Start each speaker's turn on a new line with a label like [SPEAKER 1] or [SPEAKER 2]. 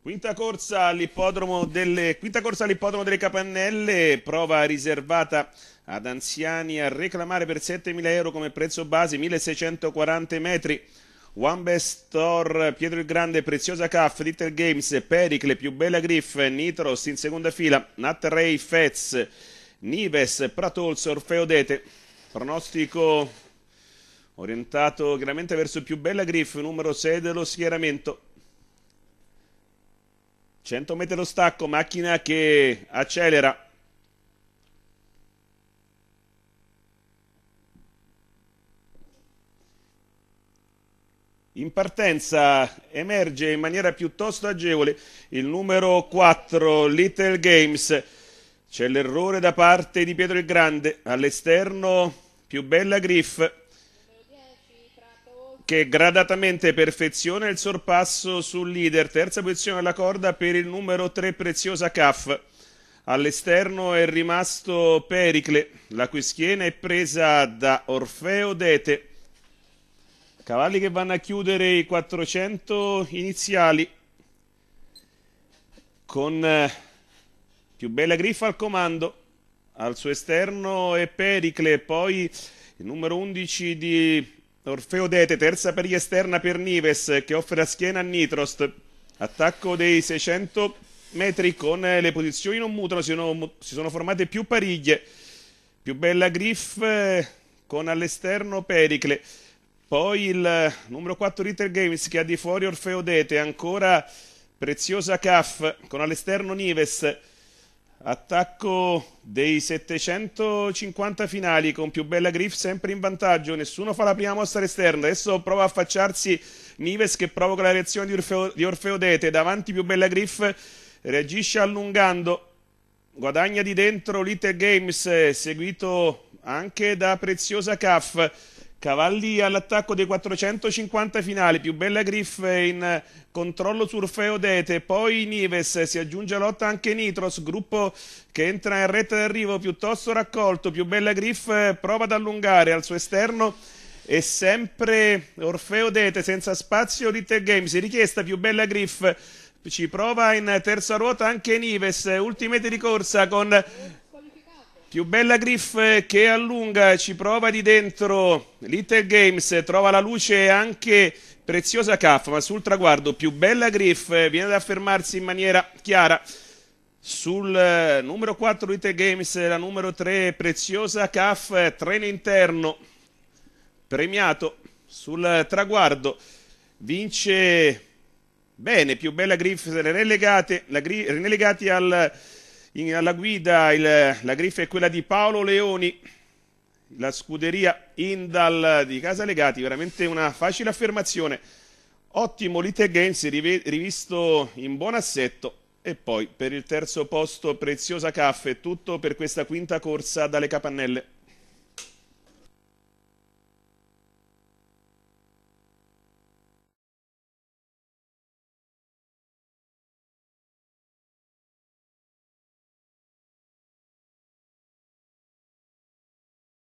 [SPEAKER 1] Quinta corsa all'ippodromo delle, all delle, Capannelle, prova riservata ad anziani a reclamare per 7.000 euro come prezzo base, 1.640 metri. One Best Store, Pietro il Grande, Preziosa Caff, Little Games, Pericle, Più Bella Griff, Nitros in seconda fila, Nat Ray, Fez, Nives, Pratols, Orfeo Dete. Pronostico orientato chiaramente verso Più Bella Griff, numero 6 dello schieramento. 100 metri lo stacco, macchina che accelera. In partenza emerge in maniera piuttosto agevole il numero 4, Little Games. C'è l'errore da parte di Pietro il Grande. All'esterno più bella Griff che gradatamente perfeziona il sorpasso sul leader, terza posizione alla corda per il numero 3 Preziosa Caff. All'esterno è rimasto Pericle, la cui schiena è presa da Orfeo Dete. Cavalli che vanno a chiudere i 400 iniziali con eh, più bella griffa al comando. Al suo esterno è Pericle, poi il numero 11 di Orfeo Dete, terza per gli esterna per Nives, che offre la schiena a Nitrost. Attacco dei 600 metri con eh, le posizioni non mutano, si sono, si sono formate più pariglie. Più bella Griff eh, con all'esterno Pericle. Poi il eh, numero 4 Ritter Games che ha di fuori Orfeo Dete, ancora preziosa Caff con all'esterno Nives. Attacco dei 750 finali con più bella Griff sempre in vantaggio, nessuno fa la prima mossa all'esterno, adesso prova a affacciarsi Nives che provoca la reazione di Orfeo, di Orfeo Dete, davanti più bella Griff reagisce allungando, guadagna di dentro Little Games, eh, seguito anche da Preziosa Caff Cavalli all'attacco dei 450 finali, più bella Griff in controllo su Orfeo Dete, poi Nives, si aggiunge a lotta anche Nitros, gruppo che entra in retta d'arrivo piuttosto raccolto, più bella Griff prova ad allungare al suo esterno e sempre Orfeo Dete senza spazio Little Games, richiesta più bella Griff, ci prova in terza ruota anche Nives, ultime di corsa con più bella Griff che allunga, ci prova di dentro. Little Games trova la luce anche preziosa Caff, ma sul traguardo più bella Griff viene ad affermarsi in maniera chiara. Sul eh, numero 4 Little Games, la numero 3 preziosa Caff, treno interno premiato sul traguardo. Vince bene, più bella Griff, rinelegati al in, alla guida il, la griffa è quella di Paolo Leoni, la scuderia Indal di Casalegati, veramente una facile affermazione. Ottimo Lite Games rivisto in buon assetto e poi per il terzo posto Preziosa Caffè, tutto per questa quinta corsa dalle capannelle.